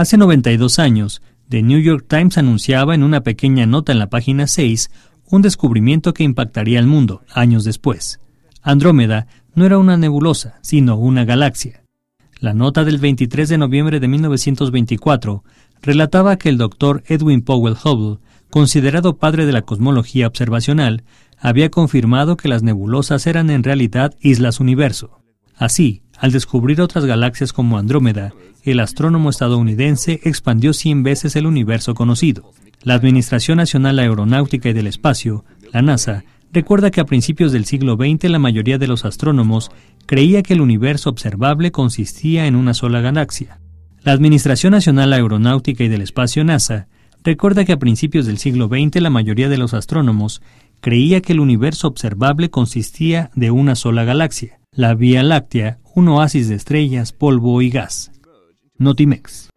Hace 92 años, The New York Times anunciaba en una pequeña nota en la página 6 un descubrimiento que impactaría al mundo años después. Andrómeda no era una nebulosa, sino una galaxia. La nota del 23 de noviembre de 1924 relataba que el doctor Edwin Powell Hubble, considerado padre de la cosmología observacional, había confirmado que las nebulosas eran en realidad islas universo. Así, al descubrir otras galaxias como Andrómeda, el astrónomo estadounidense expandió 100 veces el universo conocido. La Administración Nacional Aeronáutica y del Espacio, la NASA, recuerda que a principios del siglo XX la mayoría de los astrónomos creía que el universo observable consistía en una sola galaxia. La Administración Nacional Aeronáutica y del Espacio NASA recuerda que a principios del siglo XX la mayoría de los astrónomos creía que el universo observable consistía de una sola galaxia, la Vía Láctea un oasis de estrellas, polvo y gas. Notimex.